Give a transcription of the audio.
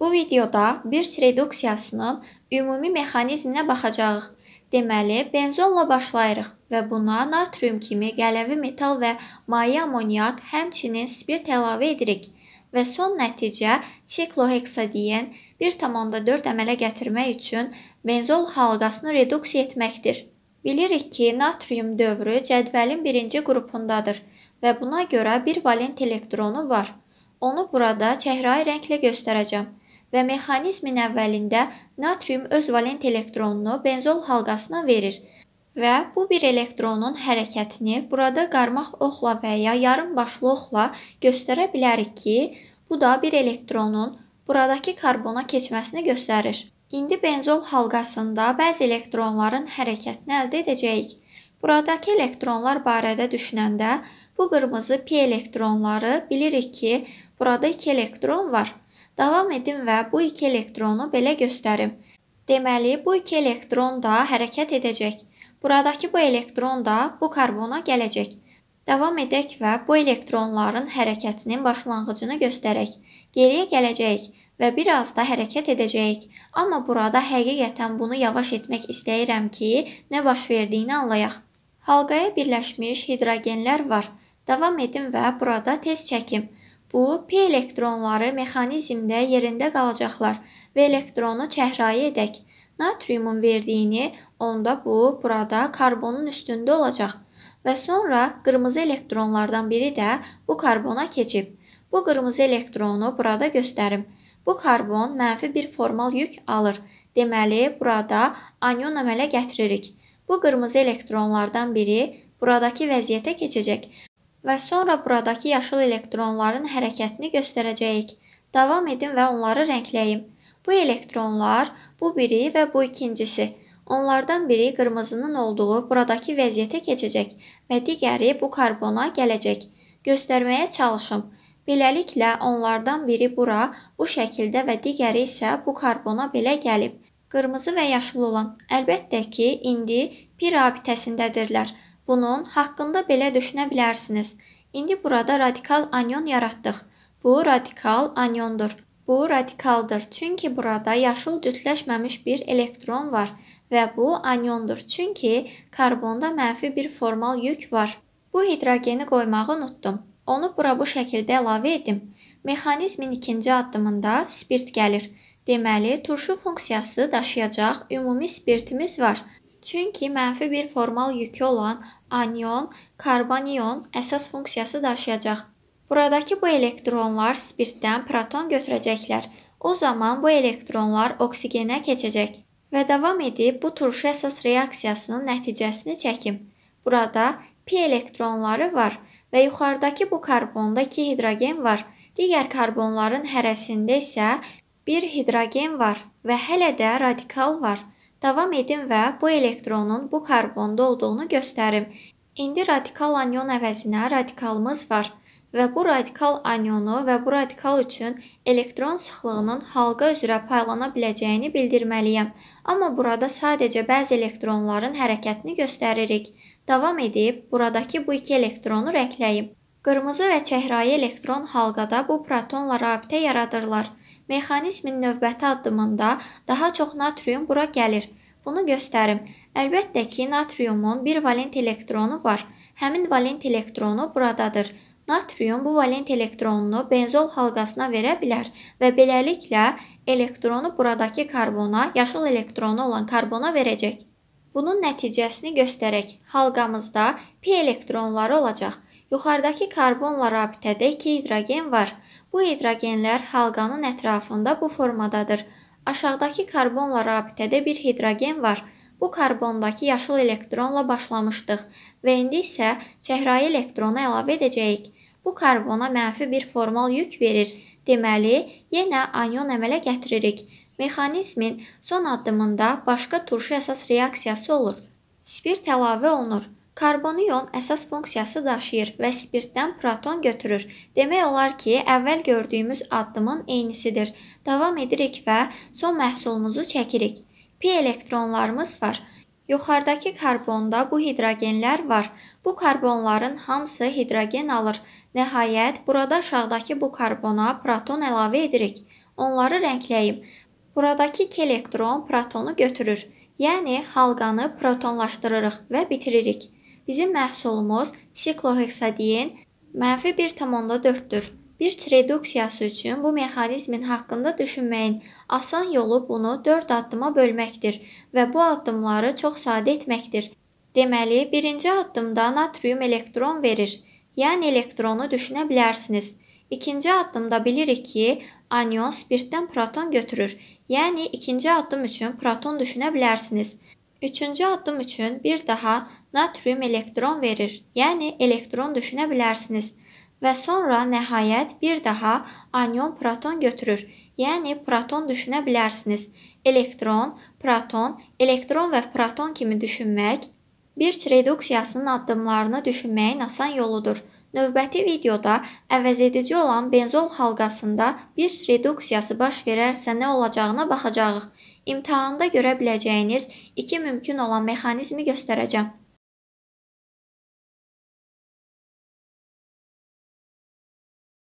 Bu videoda birç reduksiyasının ümumi mexanizminə baxacağıq. Deməli, benzonla başlayırıq və buna natrium kimi qələvi metal və maye amoniak, həmçinin spirt əlavə edirik və son nəticə sikloheksadien 1.4 əmələ gətirmək üçün benzol halqasını reduksiya etməkdir. Bilirik ki, natrium dövrü cədvəlin birinci qrupundadır və buna görə bir valent elektronu var. Onu burada çəhrayı rənglə göstərəcəm və mexanizmin əvvəlində natrium öz valent elektronunu benzol halqasına verir və bu bir elektronun hərəkətini burada qarmaq oxla və ya yarım başlı oxla göstərə bilərik ki, bu da bir elektronun buradakı karbona keçməsini göstərir. İndi benzol halqasında bəzi elektronların hərəkətini əldə edəcəyik. Buradakı elektronlar barədə düşünəndə bu qırmızı pi elektronları bilirik ki, burada 2 elektron var. Davam edim və bu iki elektronu belə göstərim. Deməli, bu iki elektron da hərəkət edəcək. Buradakı bu elektron da bu karbona gələcək. Davam edək və bu elektronların hərəkətinin başlanğıcını göstərək. Geriyə gələcəyik və bir az da hərəkət edəcəyik. Amma burada həqiqətən bunu yavaş etmək istəyirəm ki, nə baş verdiyini anlayaq. Halqaya birləşmiş hidrogenlər var. Davam edin və burada tez çəkim. Bu p elektronları mexanizmdə yerində qalacaqlar və elektronu çəhrayı edək. Natriumun verdiyini onda bu burada karbonun üstündə olacaq və sonra qırmızı elektronlardan biri də bu karbona keçib. Bu qırmızı elektronu burada göstərim. Bu karbon mənfi bir formal yük alır. Deməli, burada anion əmələ gətiririk. Bu qırmızı elektronlardan biri buradakı vəziyyətə keçəcək və sonra buradakı yaşıl elektronların hərəkətini göstərəcəyik. Davam edin və onları rəngləyin. Bu elektronlar, bu biri və bu ikincisi. Onlardan biri qırmızının olduğu buradakı vəziyyətə keçəcək və digəri bu karbona gələcək. Göstərməyə çalışın. Beləliklə, onlardan biri bura, bu şəkildə və digəri isə bu karbona belə gəlib. Qırmızı və yaşıl olan əlbəttə ki, indi bir rabitəsindədirlər. Bunun haqqında belə düşünə bilərsiniz. İndi burada radikal anion yaratdıq. Bu radikal aniondur. Bu radikaldır, çünki burada yaşıl cütləşməmiş bir elektron var və bu aniondur, çünki karbonda mənfi bir formal yük var. Bu hidrogeni qoymağı unutdum. Onu bura bu şəkildə əlavə edim. Mexanizmin ikinci addımında spirt gəlir. Deməli, turşu funksiyası daşıyacaq ümumi spirtimiz var. Çünki mənfi bir formal yükü olan anion, karbonion əsas funksiyası daşıyacaq. Buradakı bu elektronlar spirtdən proton götürəcəklər. O zaman bu elektronlar oksigenə keçəcək və davam edib bu turşu əsas reaksiyasının nəticəsini çəkim. Burada pi elektronları var və yuxarıdakı bu karbonda 2 hidrogen var. Digər karbonların hərəsində isə bir hidrogen var və hələ də radikal var. Davam edim və bu elektronun bu karbonda olduğunu göstərim. İndi radikal anion əvəzinə radikalımız var və bu radikal anionu və bu radikal üçün elektron sıxlığının halqa üzrə paylana biləcəyini bildirməliyəm. Amma burada sadəcə bəzi elektronların hərəkətini göstəririk. Davam edib buradakı bu iki elektronu rəngləyim. Qırmızı və çəhrayı elektron halqada bu protonla rabitə yaradırlar. Mexanizmin növbəti addımında daha çox natrium bura gəlir. Bunu göstərim. Əlbəttə ki, natriumun bir valent elektronu var. Həmin valent elektronu buradadır. Natrium bu valent elektronunu benzol halqasına verə bilər və beləliklə elektronu buradakı karbona, yaşıl elektronu olan karbona verəcək. Bunun nəticəsini göstərək. Halqamızda P elektronları olacaq. Yuxarıdakı karbonla rabitədə 2 hidrogen var. Bu hidrogenlər halqanın ətrafında bu formadadır. Aşağıdakı karbonla rabitədə bir hidrogen var. Bu karbondakı yaşıl elektronla başlamışdıq və indi isə çəhrayı elektronu əlavə edəcəyik. Bu karbona mənfi bir formal yük verir. Deməli, yenə anion əmələ gətiririk. Mexanizmin son addımında başqa turşu əsas reaksiyası olur. Spirt əlavə olunur. Karbonion əsas funksiyası daşıyır və spirtdən proton götürür. Demək olar ki, əvvəl gördüyümüz addımın eynisidir. Davam edirik və son məhsulumuzu çəkirik. P elektronlarımız var. Yuxarıdakı karbonda bu hidrogenlər var. Bu karbonların hamısı hidrogen alır. Nəhayət, burada aşağıdakı bu karbona proton əlavə edirik. Onları rəngləyim. Buradakı 2 elektron protonu götürür. Yəni halqanı protonlaşdırırıq və bitiririk. Bizim məhsulumuz sikloheksadin mənfi 1,4-dür. Bir reduksiyası üçün bu mexanizmin haqqında düşünməyin. Asan yolu bunu 4 addıma bölməkdir və bu addımları çox sadə etməkdir. Deməli, birinci addımda natrium elektron verir, yəni elektronu düşünə bilərsiniz. İkinci addımda bilirik ki, anion spirtdən proton götürür, yəni ikinci addım üçün proton düşünə bilərsiniz. Üçüncü addım üçün bir daha natrium elektron verir, yəni elektron düşünə bilərsiniz. Və sonra nəhayət bir daha anion proton götürür, yəni proton düşünə bilərsiniz. Elektron, proton, elektron və proton kimi düşünmək bir reduksiyasının addımlarını düşünməyin asan yoludur. Növbəti videoda əvəzedici olan benzol halqasında bir reduksiyası baş verərsə nə olacağına baxacağıq. İmtahanda görə biləcəyiniz iki mümkün olan mexanizmi göstərəcəm.